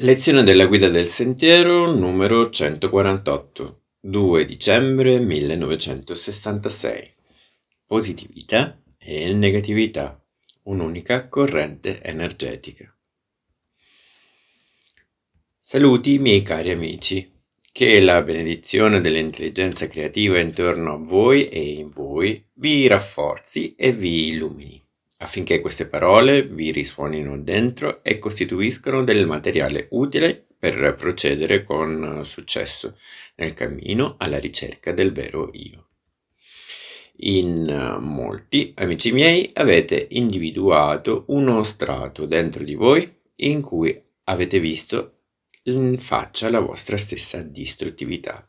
Lezione della guida del sentiero numero 148, 2 dicembre 1966. Positività e negatività, un'unica corrente energetica. Saluti miei cari amici, che la benedizione dell'intelligenza creativa intorno a voi e in voi vi rafforzi e vi illumini affinché queste parole vi risuonino dentro e costituiscano del materiale utile per procedere con eh, successo nel cammino alla ricerca del vero io. In eh, molti, amici miei, avete individuato uno strato dentro di voi in cui avete visto in faccia la vostra stessa distruttività.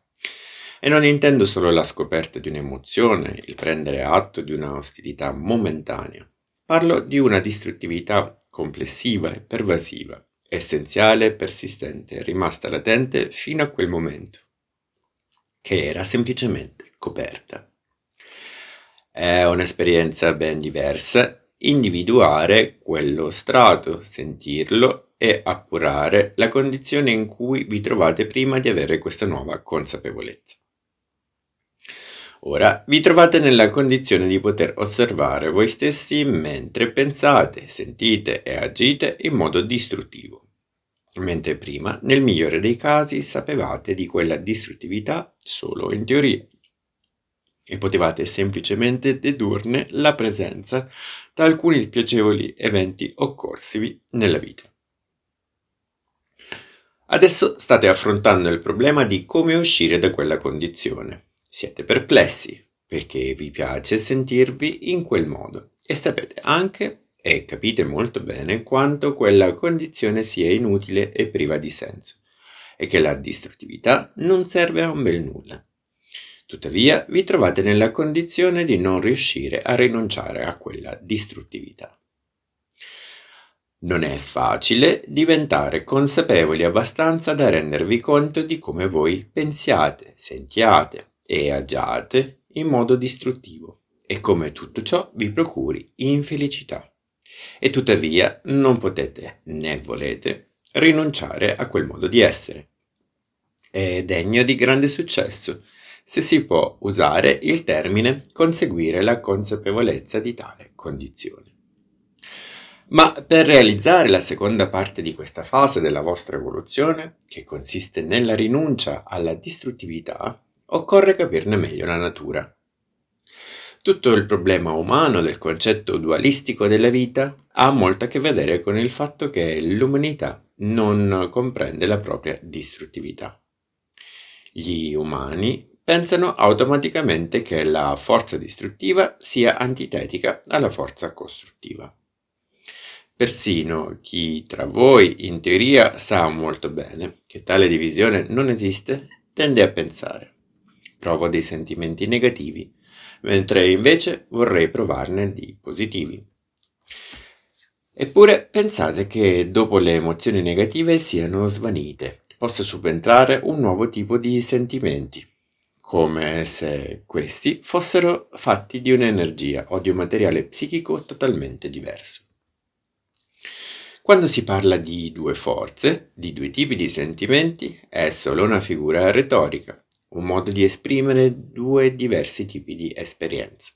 E non intendo solo la scoperta di un'emozione, il prendere atto di una ostilità momentanea, Parlo di una distruttività complessiva e pervasiva, essenziale e persistente, rimasta latente fino a quel momento, che era semplicemente coperta. È un'esperienza ben diversa individuare quello strato, sentirlo e appurare la condizione in cui vi trovate prima di avere questa nuova consapevolezza. Ora vi trovate nella condizione di poter osservare voi stessi mentre pensate, sentite e agite in modo distruttivo, mentre prima, nel migliore dei casi, sapevate di quella distruttività solo in teoria e potevate semplicemente dedurne la presenza da alcuni spiacevoli eventi occorsivi nella vita. Adesso state affrontando il problema di come uscire da quella condizione siete perplessi perché vi piace sentirvi in quel modo e sapete anche e capite molto bene quanto quella condizione sia inutile e priva di senso e che la distruttività non serve a un bel nulla. Tuttavia vi trovate nella condizione di non riuscire a rinunciare a quella distruttività. Non è facile diventare consapevoli abbastanza da rendervi conto di come voi pensiate, sentiate, e agiate in modo distruttivo e come tutto ciò vi procuri infelicità. E tuttavia non potete né volete rinunciare a quel modo di essere. È degno di grande successo, se si può usare il termine conseguire la consapevolezza di tale condizione. Ma per realizzare la seconda parte di questa fase della vostra evoluzione, che consiste nella rinuncia alla distruttività, occorre capirne meglio la natura. Tutto il problema umano del concetto dualistico della vita ha molto a che vedere con il fatto che l'umanità non comprende la propria distruttività. Gli umani pensano automaticamente che la forza distruttiva sia antitetica alla forza costruttiva. Persino chi tra voi in teoria sa molto bene che tale divisione non esiste tende a pensare provo dei sentimenti negativi, mentre invece vorrei provarne di positivi. Eppure pensate che dopo le emozioni negative siano svanite, possa subentrare un nuovo tipo di sentimenti, come se questi fossero fatti di un'energia o di un materiale psichico totalmente diverso. Quando si parla di due forze, di due tipi di sentimenti, è solo una figura retorica, un modo di esprimere due diversi tipi di esperienza.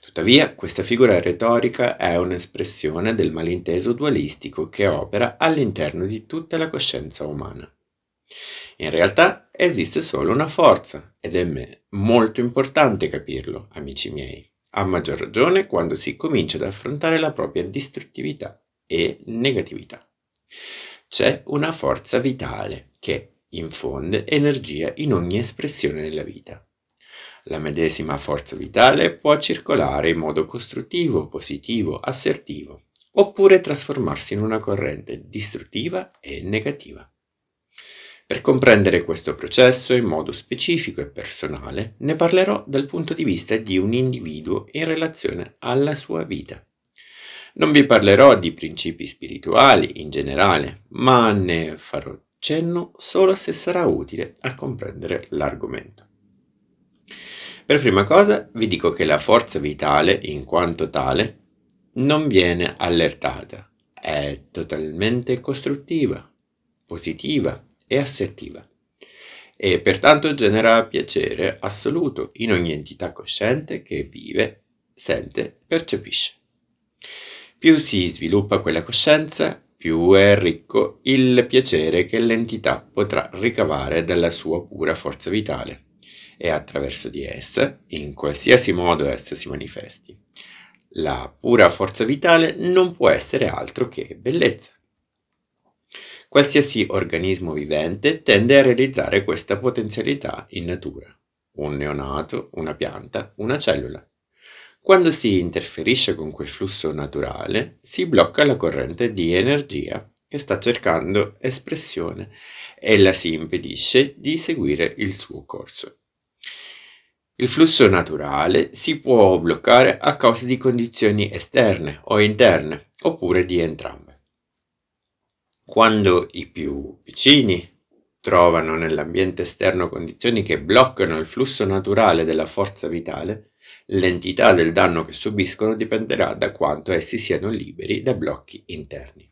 Tuttavia, questa figura retorica è un'espressione del malinteso dualistico che opera all'interno di tutta la coscienza umana. In realtà esiste solo una forza ed è molto importante capirlo, amici miei, a maggior ragione quando si comincia ad affrontare la propria distruttività e negatività. C'è una forza vitale che infonde energia in ogni espressione della vita. La medesima forza vitale può circolare in modo costruttivo, positivo, assertivo, oppure trasformarsi in una corrente distruttiva e negativa. Per comprendere questo processo in modo specifico e personale, ne parlerò dal punto di vista di un individuo in relazione alla sua vita. Non vi parlerò di principi spirituali in generale, ma ne farò cenno solo se sarà utile a comprendere l'argomento. Per prima cosa vi dico che la forza vitale, in quanto tale, non viene allertata, è totalmente costruttiva, positiva e assettiva e pertanto genera piacere assoluto in ogni entità cosciente che vive, sente, percepisce. Più si sviluppa quella coscienza, più è ricco il piacere che l'entità potrà ricavare dalla sua pura forza vitale e attraverso di essa, in qualsiasi modo essa si manifesti. La pura forza vitale non può essere altro che bellezza. Qualsiasi organismo vivente tende a realizzare questa potenzialità in natura. Un neonato, una pianta, una cellula. Quando si interferisce con quel flusso naturale, si blocca la corrente di energia che sta cercando espressione e la si impedisce di seguire il suo corso. Il flusso naturale si può bloccare a causa di condizioni esterne o interne, oppure di entrambe. Quando i più vicini trovano nell'ambiente esterno condizioni che bloccano il flusso naturale della forza vitale, L'entità del danno che subiscono dipenderà da quanto essi siano liberi da blocchi interni.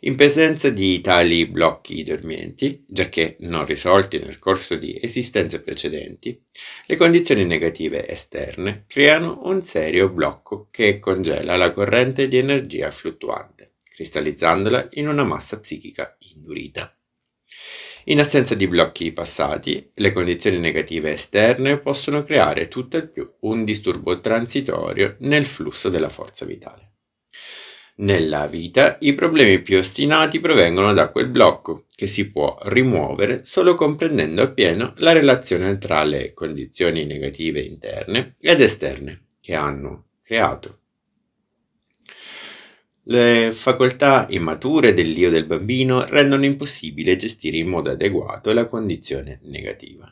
In presenza di tali blocchi dormienti, già che non risolti nel corso di esistenze precedenti, le condizioni negative esterne creano un serio blocco che congela la corrente di energia fluttuante, cristallizzandola in una massa psichica indurita. In assenza di blocchi passati, le condizioni negative esterne possono creare tutt'al più un disturbo transitorio nel flusso della forza vitale. Nella vita i problemi più ostinati provengono da quel blocco, che si può rimuovere solo comprendendo appieno la relazione tra le condizioni negative interne ed esterne che hanno creato le facoltà immature dell'io del bambino rendono impossibile gestire in modo adeguato la condizione negativa.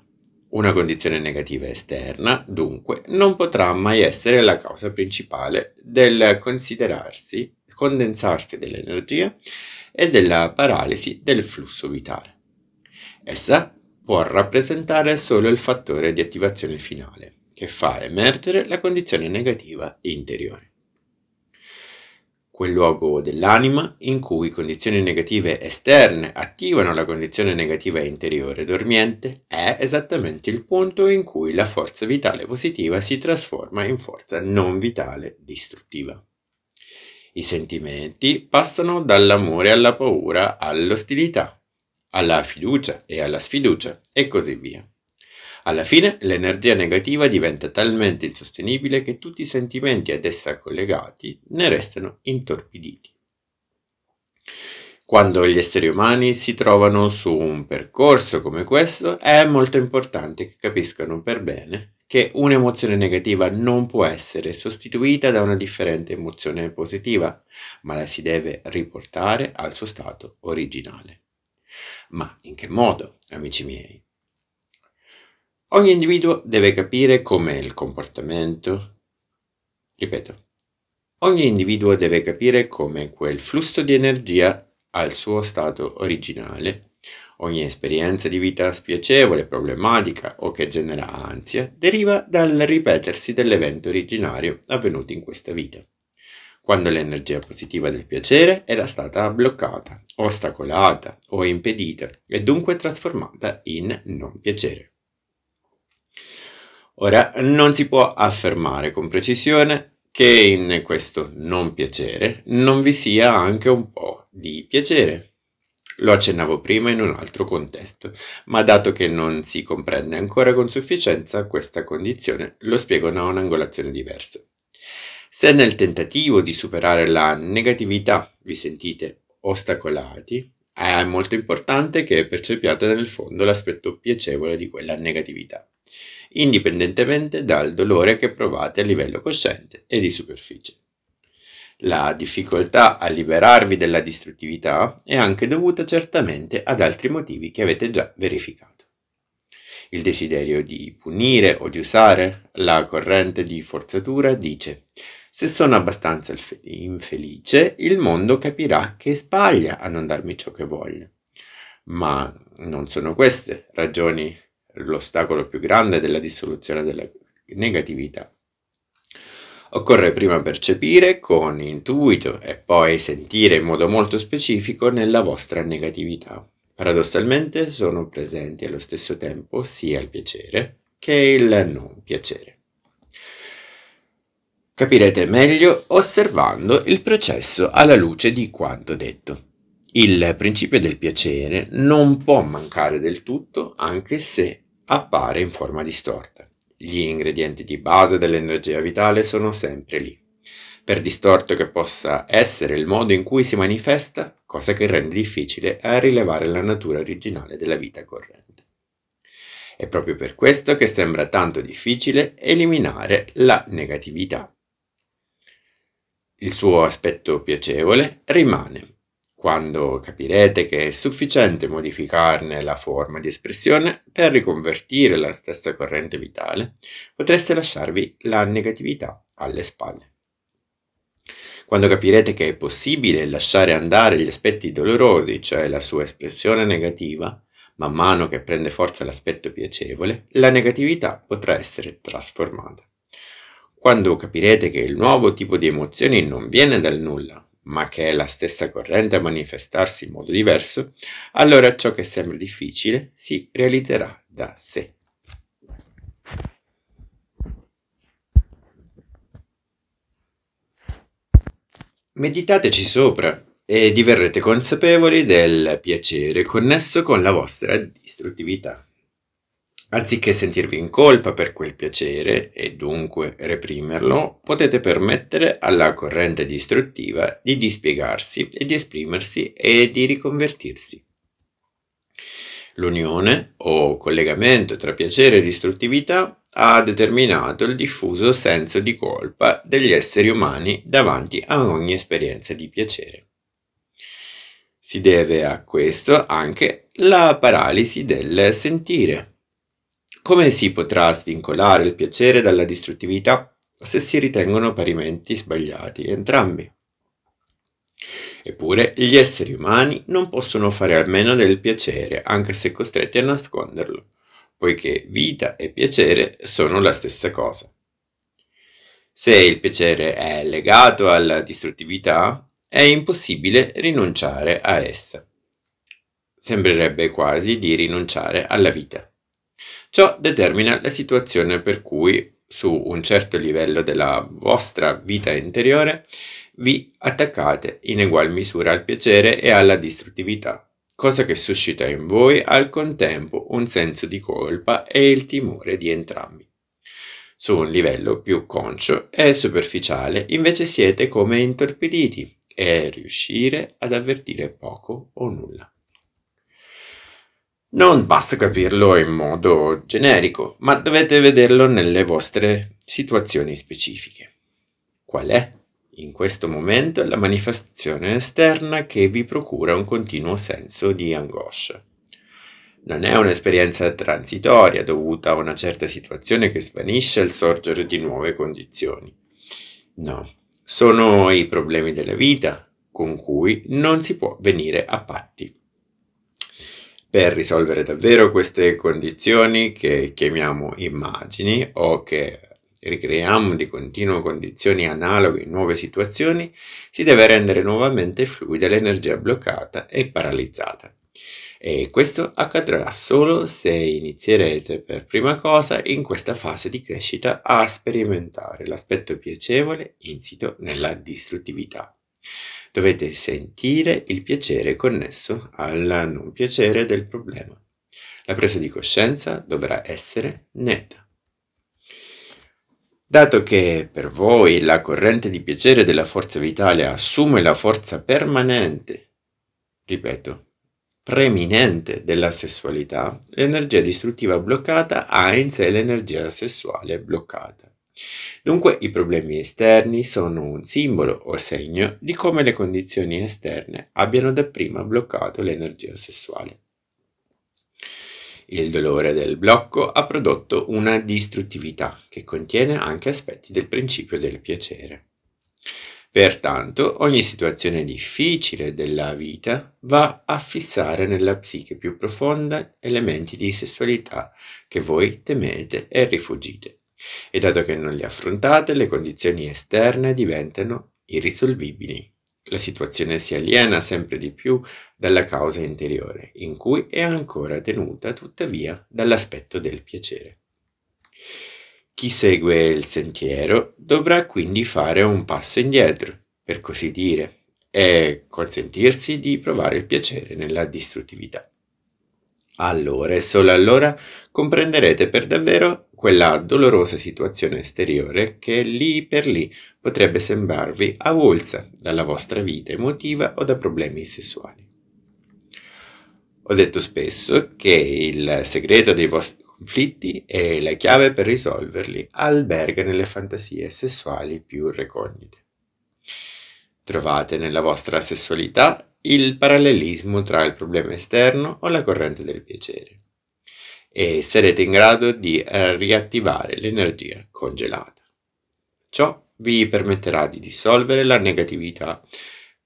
Una condizione negativa esterna, dunque, non potrà mai essere la causa principale del considerarsi, condensarsi dell'energia e della paralisi del flusso vitale. Essa può rappresentare solo il fattore di attivazione finale, che fa emergere la condizione negativa interiore quel luogo dell'anima in cui condizioni negative esterne attivano la condizione negativa interiore dormiente, è esattamente il punto in cui la forza vitale positiva si trasforma in forza non vitale distruttiva. I sentimenti passano dall'amore alla paura all'ostilità, alla fiducia e alla sfiducia e così via. Alla fine l'energia negativa diventa talmente insostenibile che tutti i sentimenti ad essa collegati ne restano intorpiditi. Quando gli esseri umani si trovano su un percorso come questo, è molto importante che capiscano per bene che un'emozione negativa non può essere sostituita da una differente emozione positiva, ma la si deve riportare al suo stato originale. Ma in che modo, amici miei? Ogni individuo deve capire come il comportamento, ripeto, ogni individuo deve capire come quel flusso di energia al suo stato originale, ogni esperienza di vita spiacevole, problematica o che genera ansia deriva dal ripetersi dell'evento originario avvenuto in questa vita quando l'energia positiva del piacere era stata bloccata, ostacolata o impedita e dunque trasformata in non piacere. Ora, non si può affermare con precisione che in questo non piacere non vi sia anche un po' di piacere. Lo accennavo prima in un altro contesto, ma dato che non si comprende ancora con sufficienza questa condizione, lo spiego da un'angolazione diversa. Se nel tentativo di superare la negatività vi sentite ostacolati, è molto importante che percepiate nel fondo l'aspetto piacevole di quella negatività indipendentemente dal dolore che provate a livello cosciente e di superficie. La difficoltà a liberarvi dalla distruttività è anche dovuta certamente ad altri motivi che avete già verificato. Il desiderio di punire o di usare la corrente di forzatura dice se sono abbastanza infelice, il mondo capirà che sbaglia a non darmi ciò che voglio. Ma non sono queste ragioni l'ostacolo più grande della dissoluzione della negatività. Occorre prima percepire con intuito e poi sentire in modo molto specifico nella vostra negatività. Paradossalmente sono presenti allo stesso tempo sia il piacere che il non piacere. Capirete meglio osservando il processo alla luce di quanto detto. Il principio del piacere non può mancare del tutto anche se appare in forma distorta. Gli ingredienti di base dell'energia vitale sono sempre lì. Per distorto che possa essere il modo in cui si manifesta, cosa che rende difficile a rilevare la natura originale della vita corrente. È proprio per questo che sembra tanto difficile eliminare la negatività. Il suo aspetto piacevole rimane, quando capirete che è sufficiente modificarne la forma di espressione per riconvertire la stessa corrente vitale, potreste lasciarvi la negatività alle spalle. Quando capirete che è possibile lasciare andare gli aspetti dolorosi, cioè la sua espressione negativa, man mano che prende forza l'aspetto piacevole, la negatività potrà essere trasformata. Quando capirete che il nuovo tipo di emozioni non viene dal nulla, ma che è la stessa corrente a manifestarsi in modo diverso, allora ciò che sembra difficile si realizzerà da sé. Meditateci sopra e diverrete consapevoli del piacere connesso con la vostra distruttività. Anziché sentirvi in colpa per quel piacere e dunque reprimerlo, potete permettere alla corrente distruttiva di dispiegarsi e di esprimersi e di riconvertirsi. L'unione o collegamento tra piacere e distruttività ha determinato il diffuso senso di colpa degli esseri umani davanti a ogni esperienza di piacere. Si deve a questo anche la paralisi del sentire come si potrà svincolare il piacere dalla distruttività se si ritengono parimenti sbagliati entrambi? Eppure gli esseri umani non possono fare almeno del piacere, anche se costretti a nasconderlo, poiché vita e piacere sono la stessa cosa. Se il piacere è legato alla distruttività, è impossibile rinunciare a essa. Sembrerebbe quasi di rinunciare alla vita. Ciò determina la situazione per cui su un certo livello della vostra vita interiore vi attaccate in egual misura al piacere e alla distruttività, cosa che suscita in voi al contempo un senso di colpa e il timore di entrambi. Su un livello più concio e superficiale invece siete come intorpiditi e riuscire ad avvertire poco o nulla. Non basta capirlo in modo generico, ma dovete vederlo nelle vostre situazioni specifiche. Qual è, in questo momento, la manifestazione esterna che vi procura un continuo senso di angoscia? Non è un'esperienza transitoria dovuta a una certa situazione che svanisce al sorgere di nuove condizioni. No, sono i problemi della vita con cui non si può venire a patti. Per risolvere davvero queste condizioni che chiamiamo immagini o che ricreiamo di continuo condizioni analoghe in nuove situazioni, si deve rendere nuovamente fluida l'energia bloccata e paralizzata. E questo accadrà solo se inizierete per prima cosa in questa fase di crescita a sperimentare l'aspetto piacevole insito nella distruttività. Dovete sentire il piacere connesso al non piacere del problema. La presa di coscienza dovrà essere netta. Dato che per voi la corrente di piacere della forza vitale assume la forza permanente, ripeto, preminente della sessualità, l'energia distruttiva bloccata ha in sé l'energia sessuale bloccata. Dunque i problemi esterni sono un simbolo o segno di come le condizioni esterne abbiano dapprima bloccato l'energia sessuale. Il dolore del blocco ha prodotto una distruttività che contiene anche aspetti del principio del piacere. Pertanto ogni situazione difficile della vita va a fissare nella psiche più profonda elementi di sessualità che voi temete e rifugite. E dato che non le affrontate, le condizioni esterne diventano irrisolvibili. La situazione si aliena sempre di più dalla causa interiore, in cui è ancora tenuta tuttavia dall'aspetto del piacere. Chi segue il sentiero dovrà quindi fare un passo indietro, per così dire, e consentirsi di provare il piacere nella distruttività. Allora e solo allora comprenderete per davvero quella dolorosa situazione esteriore che lì per lì potrebbe sembrarvi avulsa dalla vostra vita emotiva o da problemi sessuali. Ho detto spesso che il segreto dei vostri conflitti e la chiave per risolverli alberga nelle fantasie sessuali più recognite. Trovate nella vostra sessualità il parallelismo tra il problema esterno o la corrente del piacere e sarete in grado di eh, riattivare l'energia congelata. Ciò vi permetterà di dissolvere la negatività,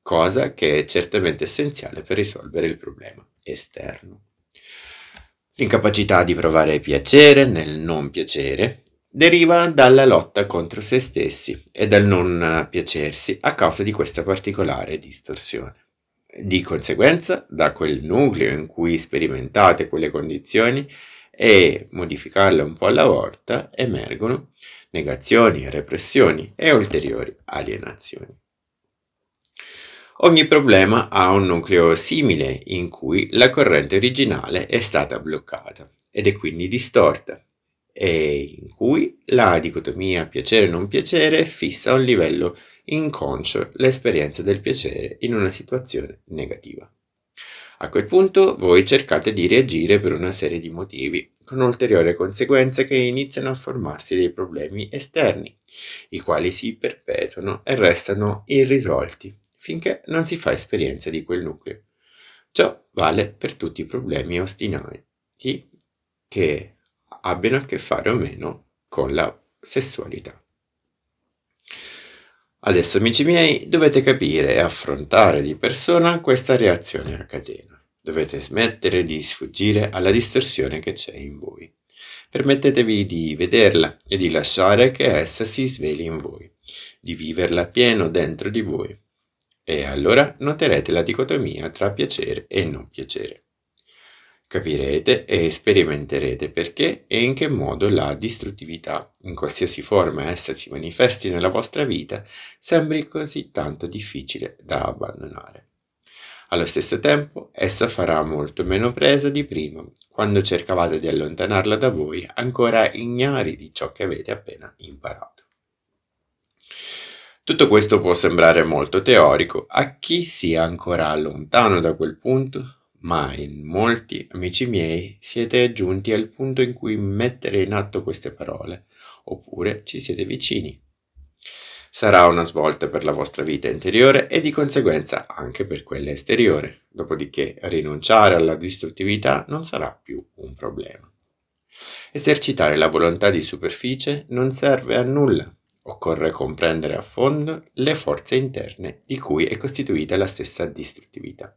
cosa che è certamente essenziale per risolvere il problema esterno. L'incapacità di provare piacere nel non piacere deriva dalla lotta contro se stessi e dal non piacersi a causa di questa particolare distorsione. Di conseguenza, da quel nucleo in cui sperimentate quelle condizioni e modificarle un po' alla volta, emergono negazioni, repressioni e ulteriori alienazioni. Ogni problema ha un nucleo simile in cui la corrente originale è stata bloccata ed è quindi distorta e in cui la dicotomia piacere-non piacere fissa a un livello inconscio l'esperienza del piacere in una situazione negativa. A quel punto voi cercate di reagire per una serie di motivi, con ulteriori conseguenze che iniziano a formarsi dei problemi esterni, i quali si perpetuano e restano irrisolti finché non si fa esperienza di quel nucleo. Ciò vale per tutti i problemi ostinati che abbiano a che fare o meno con la sessualità. Adesso, amici miei, dovete capire e affrontare di persona questa reazione a catena. Dovete smettere di sfuggire alla distorsione che c'è in voi. Permettetevi di vederla e di lasciare che essa si sveli in voi, di viverla pieno dentro di voi. E allora noterete la dicotomia tra piacere e non piacere. Capirete e sperimenterete perché e in che modo la distruttività, in qualsiasi forma essa si manifesti nella vostra vita, sembri così tanto difficile da abbandonare. Allo stesso tempo, essa farà molto meno presa di prima, quando cercavate di allontanarla da voi, ancora ignari di ciò che avete appena imparato. Tutto questo può sembrare molto teorico a chi sia ancora lontano da quel punto ma in molti amici miei siete giunti al punto in cui mettere in atto queste parole, oppure ci siete vicini. Sarà una svolta per la vostra vita interiore e di conseguenza anche per quella esteriore, dopodiché rinunciare alla distruttività non sarà più un problema. Esercitare la volontà di superficie non serve a nulla, occorre comprendere a fondo le forze interne di cui è costituita la stessa distruttività.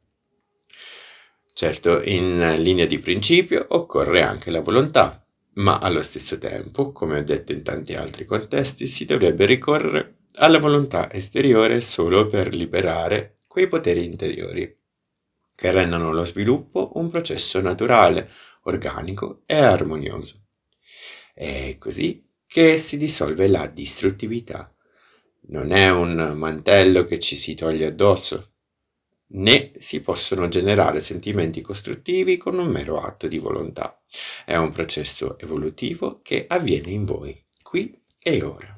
Certo, in linea di principio occorre anche la volontà, ma allo stesso tempo, come ho detto in tanti altri contesti, si dovrebbe ricorrere alla volontà esteriore solo per liberare quei poteri interiori, che rendono lo sviluppo un processo naturale, organico e armonioso. È così che si dissolve la distruttività. Non è un mantello che ci si toglie addosso, né si possono generare sentimenti costruttivi con un mero atto di volontà. È un processo evolutivo che avviene in voi, qui e ora.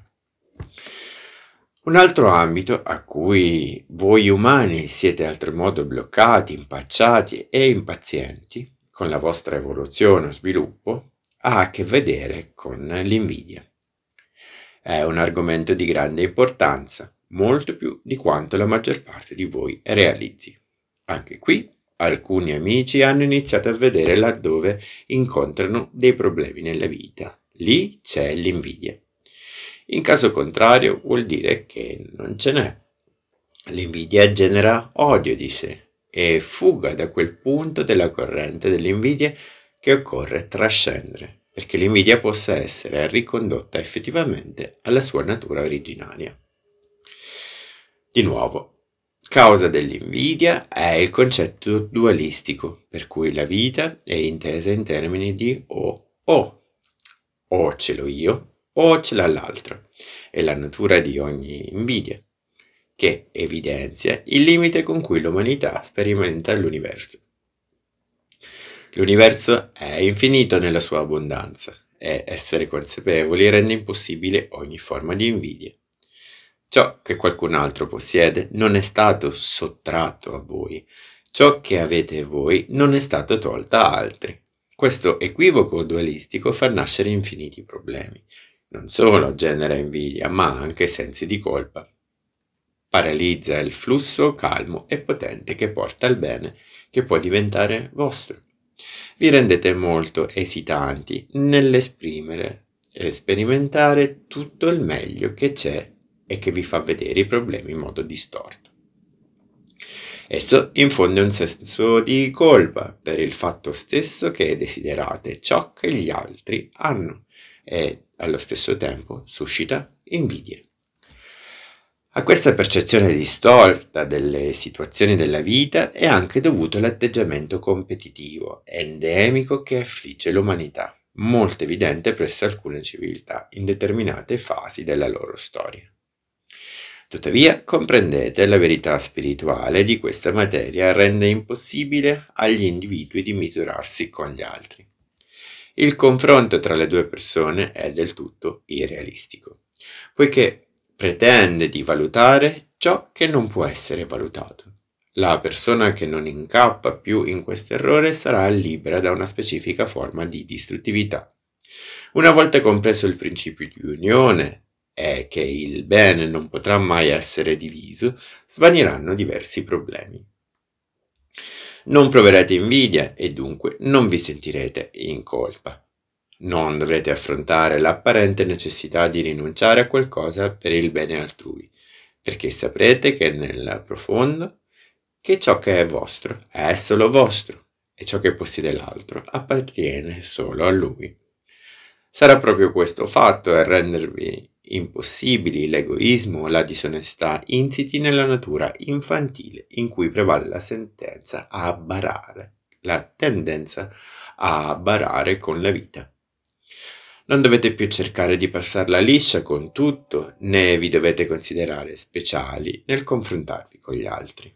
Un altro ambito a cui voi umani siete altro bloccati, impacciati e impazienti con la vostra evoluzione o sviluppo ha a che vedere con l'invidia. È un argomento di grande importanza molto più di quanto la maggior parte di voi realizzi. Anche qui alcuni amici hanno iniziato a vedere laddove incontrano dei problemi nella vita. Lì c'è l'invidia. In caso contrario vuol dire che non ce n'è. L'invidia genera odio di sé e fuga da quel punto della corrente dell'invidia che occorre trascendere, perché l'invidia possa essere ricondotta effettivamente alla sua natura originaria. Di nuovo, causa dell'invidia è il concetto dualistico, per cui la vita è intesa in termini di o o. O ce l'ho io, o ce l'ha l'altro. È la natura di ogni invidia, che evidenzia il limite con cui l'umanità sperimenta l'universo. L'universo è infinito nella sua abbondanza e essere consapevoli rende impossibile ogni forma di invidia. Ciò che qualcun altro possiede non è stato sottratto a voi, ciò che avete voi non è stato tolto a altri. Questo equivoco dualistico fa nascere infiniti problemi. Non solo genera invidia, ma anche sensi di colpa. Paralizza il flusso calmo e potente che porta al bene, che può diventare vostro. Vi rendete molto esitanti nell'esprimere e sperimentare tutto il meglio che c'è e che vi fa vedere i problemi in modo distorto. Esso infonde un senso di colpa per il fatto stesso che desiderate ciò che gli altri hanno e allo stesso tempo suscita invidia. A questa percezione distorta delle situazioni della vita è anche dovuto l'atteggiamento competitivo endemico che affligge l'umanità, molto evidente presso alcune civiltà in determinate fasi della loro storia. Tuttavia, comprendete, la verità spirituale di questa materia rende impossibile agli individui di misurarsi con gli altri. Il confronto tra le due persone è del tutto irrealistico, poiché pretende di valutare ciò che non può essere valutato. La persona che non incappa più in questo errore sarà libera da una specifica forma di distruttività. Una volta compreso il principio di unione è che il bene non potrà mai essere diviso, svaniranno diversi problemi. Non proverete invidia e dunque non vi sentirete in colpa. Non dovrete affrontare l'apparente necessità di rinunciare a qualcosa per il bene altrui, perché saprete che nel profondo che ciò che è vostro è solo vostro e ciò che possiede l'altro appartiene solo a lui. Sarà proprio questo fatto a rendervi impossibili, l'egoismo, la disonestà insiti nella natura infantile in cui prevale la sentenza a barare, la tendenza a barare con la vita. Non dovete più cercare di passarla liscia con tutto, né vi dovete considerare speciali nel confrontarvi con gli altri.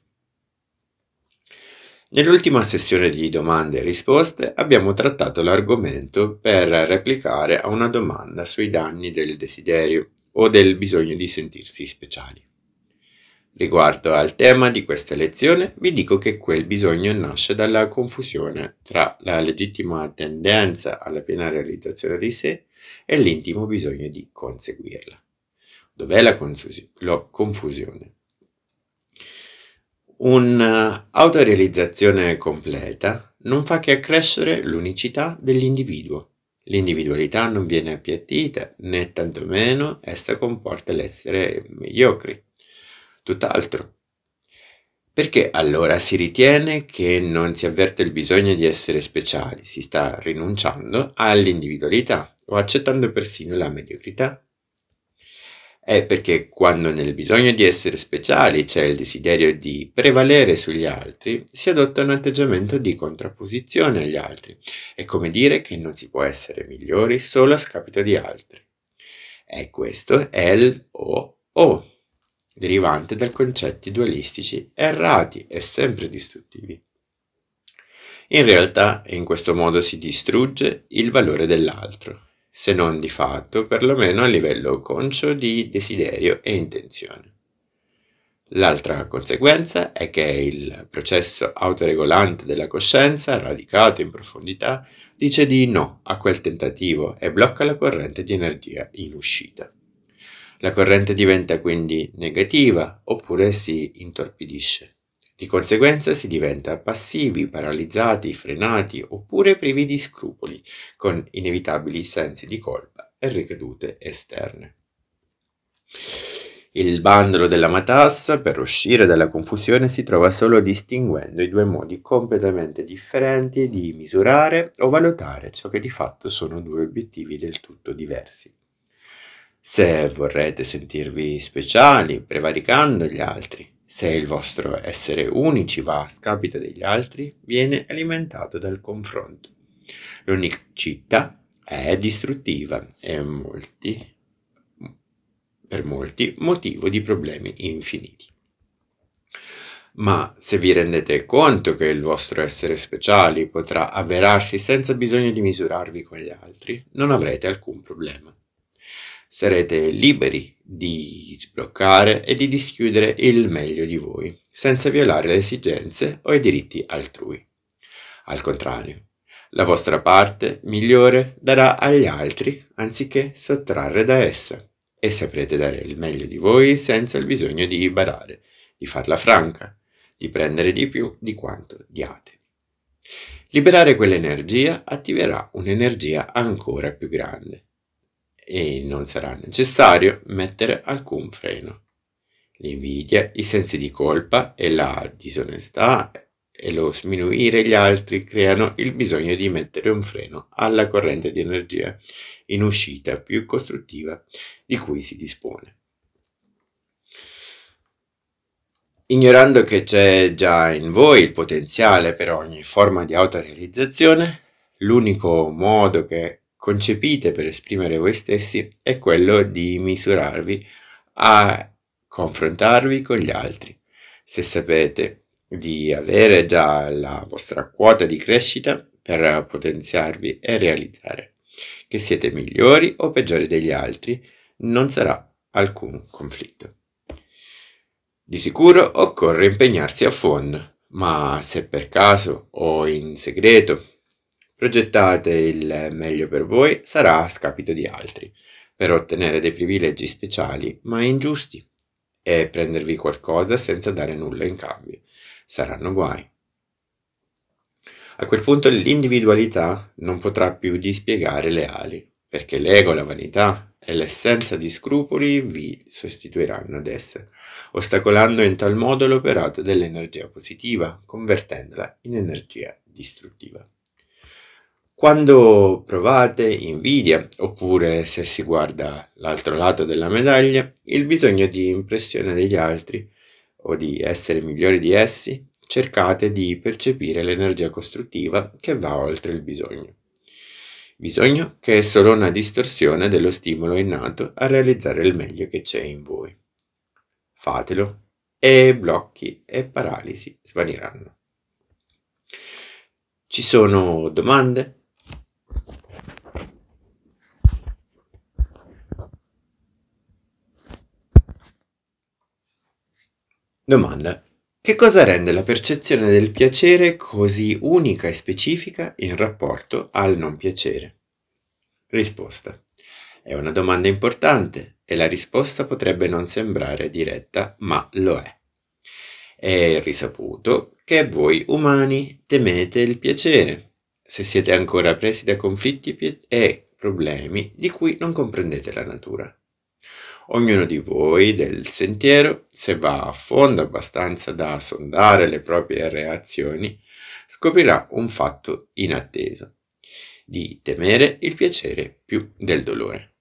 Nell'ultima sessione di domande e risposte abbiamo trattato l'argomento per replicare a una domanda sui danni del desiderio o del bisogno di sentirsi speciali. Riguardo al tema di questa lezione, vi dico che quel bisogno nasce dalla confusione tra la legittima tendenza alla piena realizzazione di sé e l'intimo bisogno di conseguirla. Dov'è la, la confusione? Un'autorealizzazione eh, completa non fa che accrescere l'unicità dell'individuo. L'individualità non viene appiattita, né tantomeno essa comporta l'essere mediocri. Tutt'altro. Perché allora si ritiene che non si avverte il bisogno di essere speciali, si sta rinunciando all'individualità o accettando persino la mediocrità? È perché quando nel bisogno di essere speciali c'è il desiderio di prevalere sugli altri, si adotta un atteggiamento di contrapposizione agli altri. È come dire che non si può essere migliori solo a scapito di altri. E questo è il o o, derivante da concetti dualistici errati e sempre distruttivi. In realtà in questo modo si distrugge il valore dell'altro se non di fatto, perlomeno a livello conscio di desiderio e intenzione. L'altra conseguenza è che il processo autoregolante della coscienza, radicato in profondità, dice di no a quel tentativo e blocca la corrente di energia in uscita. La corrente diventa quindi negativa oppure si intorpidisce. Di conseguenza si diventa passivi, paralizzati, frenati oppure privi di scrupoli, con inevitabili sensi di colpa e ricadute esterne. Il bandolo della matassa, per uscire dalla confusione, si trova solo distinguendo i due modi completamente differenti di misurare o valutare ciò che di fatto sono due obiettivi del tutto diversi. Se vorrete sentirvi speciali, prevaricando gli altri, se il vostro essere unici va a scapito degli altri, viene alimentato dal confronto. L'unicità è distruttiva e molti, per molti motivo di problemi infiniti. Ma se vi rendete conto che il vostro essere speciale potrà avverarsi senza bisogno di misurarvi con gli altri, non avrete alcun problema sarete liberi di sbloccare e di dischiudere il meglio di voi, senza violare le esigenze o i diritti altrui. Al contrario, la vostra parte migliore darà agli altri anziché sottrarre da essa e saprete dare il meglio di voi senza il bisogno di barare, di farla franca, di prendere di più di quanto diate. Liberare quell'energia attiverà un'energia ancora più grande e non sarà necessario mettere alcun freno. L'invidia, i sensi di colpa e la disonestà e lo sminuire gli altri creano il bisogno di mettere un freno alla corrente di energia in uscita più costruttiva di cui si dispone. Ignorando che c'è già in voi il potenziale per ogni forma di autorealizzazione, l'unico modo che concepite per esprimere voi stessi è quello di misurarvi a confrontarvi con gli altri. Se sapete di avere già la vostra quota di crescita per potenziarvi e realizzare che siete migliori o peggiori degli altri, non sarà alcun conflitto. Di sicuro occorre impegnarsi a fondo, ma se per caso o in segreto Progettate il meglio per voi sarà a scapito di altri, per ottenere dei privilegi speciali ma ingiusti e prendervi qualcosa senza dare nulla in cambio. Saranno guai. A quel punto l'individualità non potrà più dispiegare le ali, perché l'ego, la vanità e l'essenza di scrupoli vi sostituiranno ad esse, ostacolando in tal modo l'operato dell'energia positiva, convertendola in energia distruttiva. Quando provate invidia oppure se si guarda l'altro lato della medaglia, il bisogno di impressione degli altri o di essere migliori di essi, cercate di percepire l'energia costruttiva che va oltre il bisogno. Bisogno che è solo una distorsione dello stimolo innato a realizzare il meglio che c'è in voi. Fatelo e blocchi e paralisi svaniranno. Ci sono domande, Domanda. Che cosa rende la percezione del piacere così unica e specifica in rapporto al non piacere? Risposta. È una domanda importante e la risposta potrebbe non sembrare diretta, ma lo è. È risaputo che voi umani temete il piacere, se siete ancora presi da conflitti e problemi di cui non comprendete la natura. Ognuno di voi del sentiero, se va a fondo abbastanza da sondare le proprie reazioni, scoprirà un fatto inatteso, di temere il piacere più del dolore.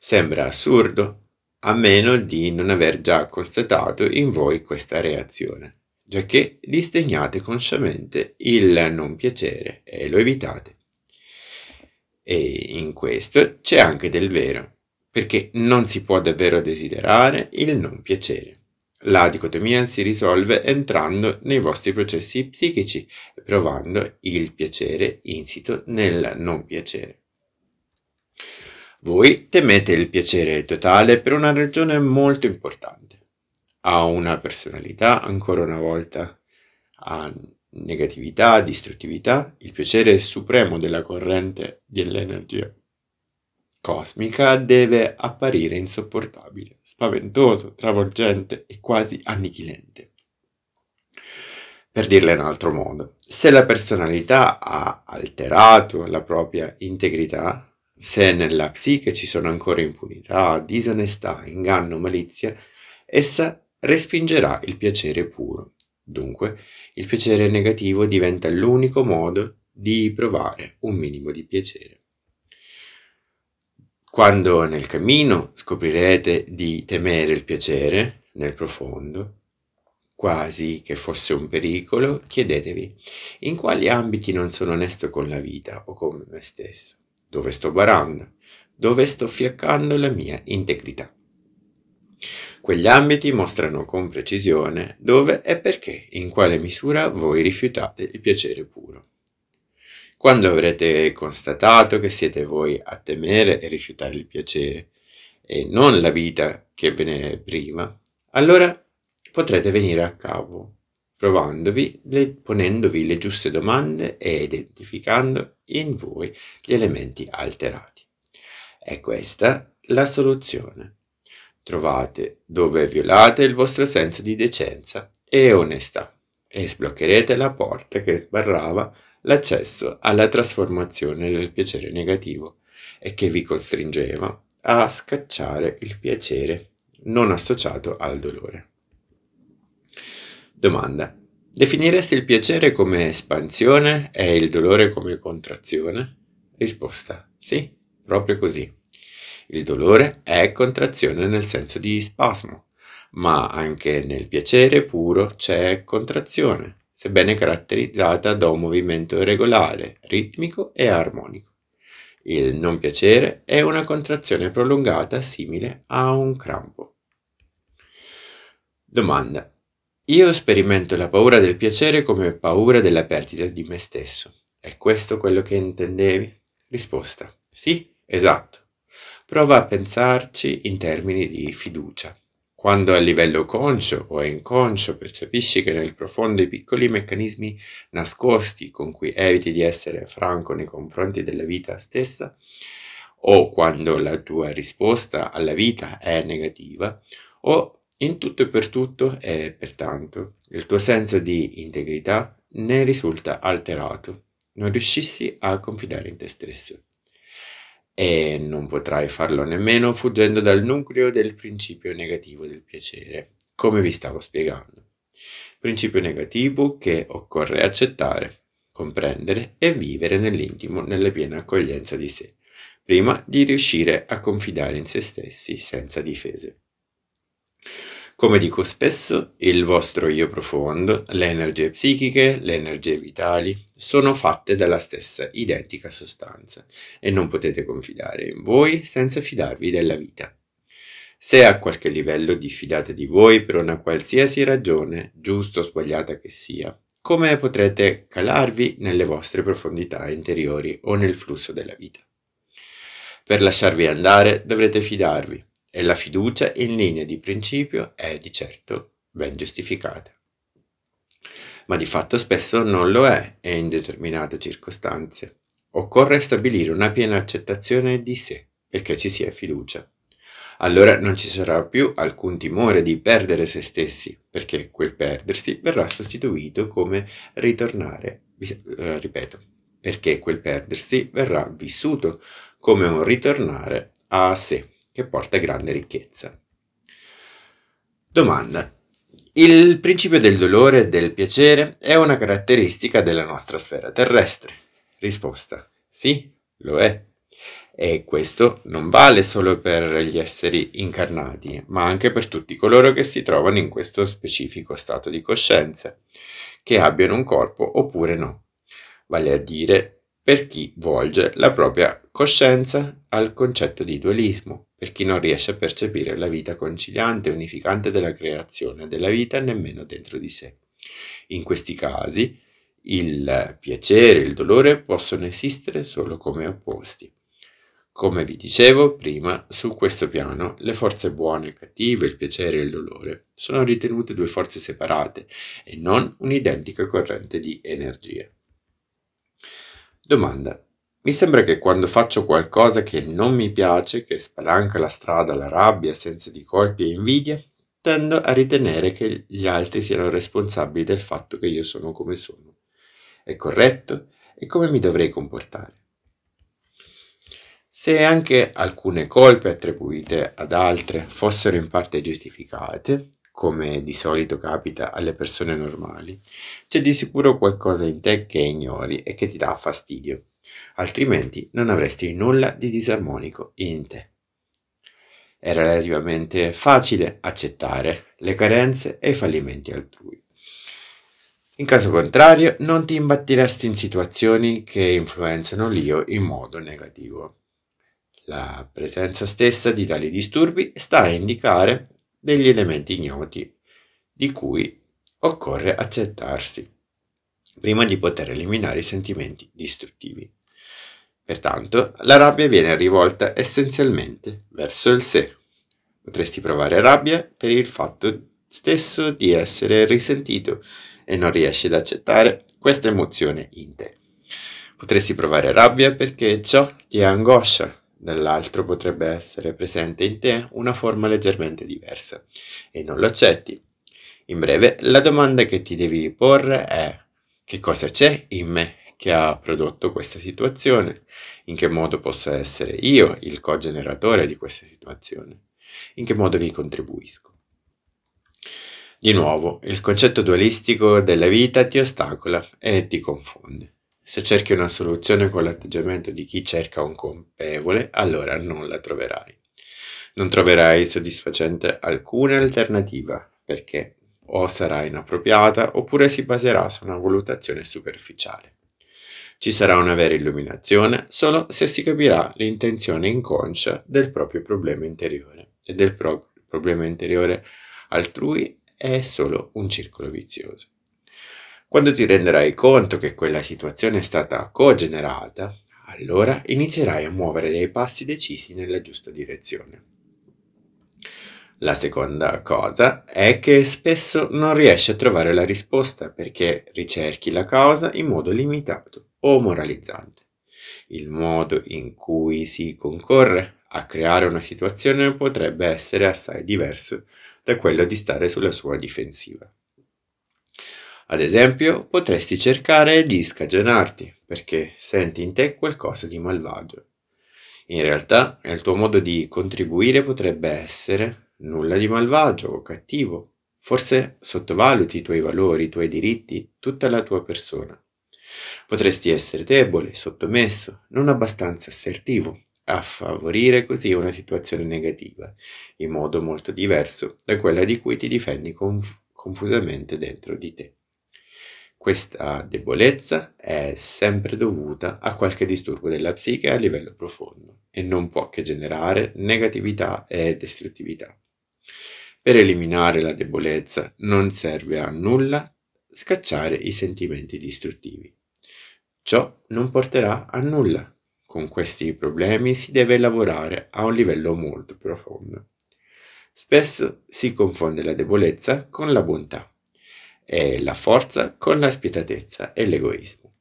Sembra assurdo, a meno di non aver già constatato in voi questa reazione, giacché disdegnate consciamente il non piacere e lo evitate. E in questo c'è anche del vero, perché non si può davvero desiderare il non piacere. La dicotomia si risolve entrando nei vostri processi psichici e provando il piacere insito nel non piacere. Voi temete il piacere totale per una ragione molto importante. Ha una personalità, ancora una volta, ha negatività, distruttività, il piacere supremo della corrente dell'energia cosmica deve apparire insopportabile, spaventoso, travolgente e quasi annichilente. Per dirla in altro modo, se la personalità ha alterato la propria integrità, se nella psiche ci sono ancora impunità, disonestà, inganno, malizia, essa respingerà il piacere puro. Dunque, il piacere negativo diventa l'unico modo di provare un minimo di piacere. Quando nel cammino scoprirete di temere il piacere nel profondo, quasi che fosse un pericolo, chiedetevi in quali ambiti non sono onesto con la vita o con me stesso, dove sto barando, dove sto fiaccando la mia integrità. Quegli ambiti mostrano con precisione dove e perché, in quale misura voi rifiutate il piacere puro quando avrete constatato che siete voi a temere e rifiutare il piacere, e non la vita che ve ne è prima, allora potrete venire a capo, provandovi, le, ponendovi le giuste domande e identificando in voi gli elementi alterati. È questa la soluzione. Trovate dove violate il vostro senso di decenza e onestà e sbloccherete la porta che sbarrava l'accesso alla trasformazione del piacere negativo e che vi costringeva a scacciare il piacere non associato al dolore. Domanda. Definireste il piacere come espansione e il dolore come contrazione? Risposta. Sì, proprio così. Il dolore è contrazione nel senso di spasmo, ma anche nel piacere puro c'è contrazione, sebbene caratterizzata da un movimento regolare, ritmico e armonico. Il non piacere è una contrazione prolungata simile a un crampo. Domanda. Io sperimento la paura del piacere come paura della perdita di me stesso. È questo quello che intendevi? Risposta. Sì, esatto. Prova a pensarci in termini di fiducia quando a livello conscio o inconscio percepisci che nel profondo i piccoli meccanismi nascosti con cui eviti di essere franco nei confronti della vita stessa, o quando la tua risposta alla vita è negativa, o in tutto e per tutto e pertanto il tuo senso di integrità ne risulta alterato. Non riuscissi a confidare in te stesso e non potrai farlo nemmeno fuggendo dal nucleo del principio negativo del piacere, come vi stavo spiegando. Principio negativo che occorre accettare, comprendere e vivere nell'intimo nella piena accoglienza di sé, prima di riuscire a confidare in se stessi senza difese. Come dico spesso, il vostro io profondo, le energie psichiche, le energie vitali, sono fatte dalla stessa identica sostanza e non potete confidare in voi senza fidarvi della vita. Se a qualche livello diffidate di voi per una qualsiasi ragione, giusta o sbagliata che sia, come potrete calarvi nelle vostre profondità interiori o nel flusso della vita? Per lasciarvi andare dovrete fidarvi, e la fiducia in linea di principio è di certo ben giustificata. Ma di fatto spesso non lo è e in determinate circostanze. Occorre stabilire una piena accettazione di sé perché ci sia fiducia. Allora non ci sarà più alcun timore di perdere se stessi, perché quel perdersi verrà sostituito come ritornare, eh, ripeto, perché quel perdersi verrà vissuto come un ritornare a sé che porta grande ricchezza. Domanda. Il principio del dolore e del piacere è una caratteristica della nostra sfera terrestre. Risposta. Sì, lo è. E questo non vale solo per gli esseri incarnati, ma anche per tutti coloro che si trovano in questo specifico stato di coscienza, che abbiano un corpo oppure no, vale a dire per chi volge la propria coscienza al concetto di dualismo, per chi non riesce a percepire la vita conciliante e unificante della creazione della vita nemmeno dentro di sé. In questi casi il piacere e il dolore possono esistere solo come opposti. Come vi dicevo prima, su questo piano le forze buone e cattive, il piacere e il dolore, sono ritenute due forze separate e non un'identica corrente di energia. Domanda. Mi sembra che quando faccio qualcosa che non mi piace, che spalanca la strada alla rabbia, senza di colpi e invidia, tendo a ritenere che gli altri siano responsabili del fatto che io sono come sono. È corretto? E come mi dovrei comportare? Se anche alcune colpe attribuite ad altre fossero in parte giustificate, come di solito capita alle persone normali, c'è di sicuro qualcosa in te che ignori e che ti dà fastidio, altrimenti non avresti nulla di disarmonico in te. È relativamente facile accettare le carenze e i fallimenti altrui. In caso contrario, non ti imbattiresti in situazioni che influenzano l'io in modo negativo. La presenza stessa di tali disturbi sta a indicare degli elementi ignoti di cui occorre accettarsi prima di poter eliminare i sentimenti distruttivi. Pertanto, la rabbia viene rivolta essenzialmente verso il sé. Potresti provare rabbia per il fatto stesso di essere risentito e non riesci ad accettare questa emozione in te. Potresti provare rabbia perché ciò ti angoscia dall'altro potrebbe essere presente in te una forma leggermente diversa e non lo accetti. In breve, la domanda che ti devi porre è che cosa c'è in me che ha prodotto questa situazione, in che modo posso essere io il co-generatore di questa situazione, in che modo vi contribuisco. Di nuovo, il concetto dualistico della vita ti ostacola e ti confonde. Se cerchi una soluzione con l'atteggiamento di chi cerca un colpevole, allora non la troverai. Non troverai soddisfacente alcuna alternativa, perché o sarà inappropriata oppure si baserà su una valutazione superficiale. Ci sarà una vera illuminazione solo se si capirà l'intenzione inconscia del proprio problema interiore e del proprio problema interiore altrui è solo un circolo vizioso. Quando ti renderai conto che quella situazione è stata cogenerata, allora inizierai a muovere dei passi decisi nella giusta direzione. La seconda cosa è che spesso non riesci a trovare la risposta perché ricerchi la causa in modo limitato o moralizzante. Il modo in cui si concorre a creare una situazione potrebbe essere assai diverso da quello di stare sulla sua difensiva. Ad esempio, potresti cercare di scagionarti perché senti in te qualcosa di malvagio. In realtà, il tuo modo di contribuire potrebbe essere nulla di malvagio o cattivo. Forse sottovaluti i tuoi valori, i tuoi diritti, tutta la tua persona. Potresti essere debole, sottomesso, non abbastanza assertivo, a favorire così una situazione negativa, in modo molto diverso da quella di cui ti difendi conf- confusamente dentro di te. Questa debolezza è sempre dovuta a qualche disturbo della psiche a livello profondo e non può che generare negatività e distruttività. Per eliminare la debolezza non serve a nulla scacciare i sentimenti distruttivi. Ciò non porterà a nulla. Con questi problemi si deve lavorare a un livello molto profondo. Spesso si confonde la debolezza con la bontà è la forza con la spietatezza e l'egoismo.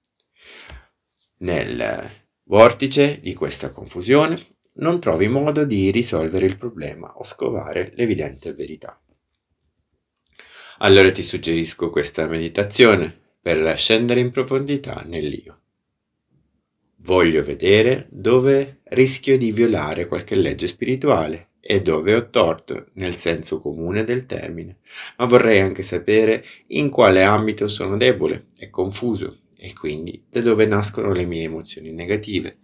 Nel vortice di questa confusione non trovi modo di risolvere il problema o scovare l'evidente verità. Allora ti suggerisco questa meditazione per scendere in profondità nell'io. Voglio vedere dove rischio di violare qualche legge spirituale e dove ho torto, nel senso comune del termine, ma vorrei anche sapere in quale ambito sono debole e confuso e quindi da dove nascono le mie emozioni negative,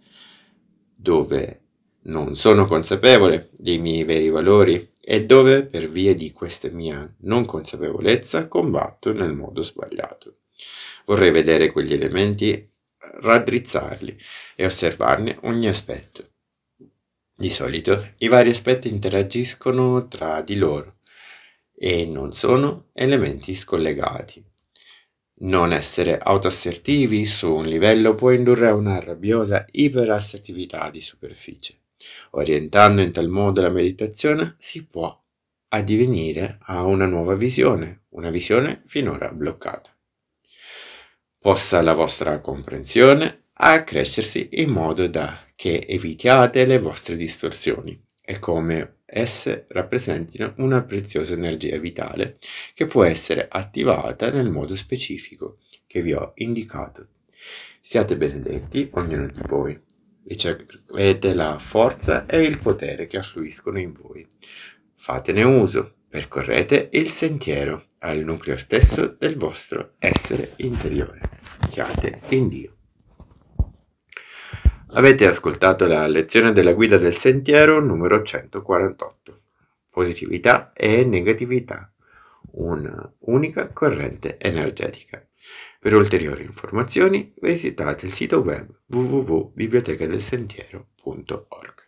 dove non sono consapevole dei miei veri valori e dove per via di questa mia non consapevolezza combatto nel modo sbagliato. Vorrei vedere quegli elementi, raddrizzarli e osservarne ogni aspetto. Di solito i vari aspetti interagiscono tra di loro e non sono elementi scollegati. Non essere autoassertivi su un livello può indurre a una rabbiosa iperassertività di superficie. Orientando in tal modo la meditazione si può addivenire a una nuova visione, una visione finora bloccata. Possa la vostra comprensione accrescersi in modo da che evitiate le vostre distorsioni e come esse rappresentino una preziosa energia vitale che può essere attivata nel modo specifico che vi ho indicato. Siate benedetti ognuno di voi, ricevete la forza e il potere che affluiscono in voi. Fatene uso, percorrete il sentiero al nucleo stesso del vostro essere interiore. Siate in Dio. Avete ascoltato la lezione della guida del sentiero numero 148. Positività e negatività. Un'unica corrente energetica. Per ulteriori informazioni visitate il sito web www.bibliotecadelsentiero.org.